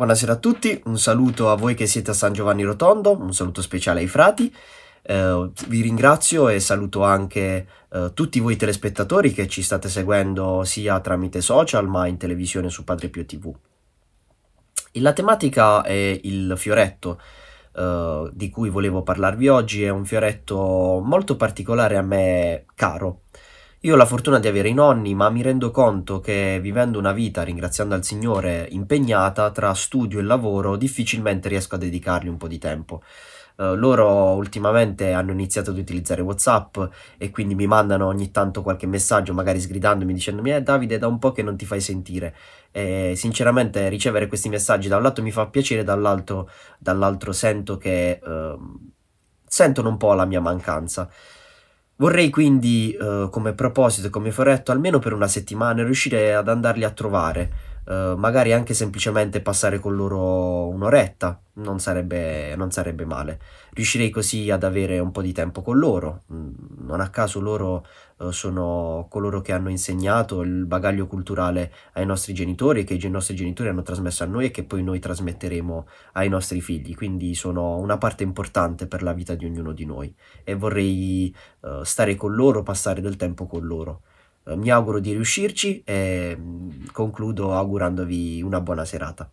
Buonasera a tutti, un saluto a voi che siete a San Giovanni Rotondo, un saluto speciale ai frati. Eh, vi ringrazio e saluto anche eh, tutti voi telespettatori che ci state seguendo sia tramite social ma in televisione su Padre Pio TV. la tematica è il fioretto eh, di cui volevo parlarvi oggi, è un fioretto molto particolare a me caro. Io ho la fortuna di avere i nonni, ma mi rendo conto che vivendo una vita, ringraziando al Signore, impegnata tra studio e lavoro, difficilmente riesco a dedicargli un po' di tempo. Uh, loro ultimamente hanno iniziato ad utilizzare WhatsApp e quindi mi mandano ogni tanto qualche messaggio, magari sgridandomi, dicendomi: Eh, Davide, è da un po' che non ti fai sentire. E sinceramente, ricevere questi messaggi da un lato mi fa piacere, dall'altro, dall'altro sento che uh, sentono un po' la mia mancanza. Vorrei quindi, eh, come proposito, come foretto, almeno per una settimana riuscire ad andarli a trovare eh, magari anche semplicemente passare con loro un'oretta, non sarebbe, non sarebbe male. Riuscirei così ad avere un po' di tempo con loro. Mm, non a caso loro eh, sono coloro che hanno insegnato il bagaglio culturale ai nostri genitori, che i nostri genitori hanno trasmesso a noi e che poi noi trasmetteremo ai nostri figli, quindi sono una parte importante per la vita di ognuno di noi e vorrei eh, stare con loro, passare del tempo con loro mi auguro di riuscirci e concludo augurandovi una buona serata.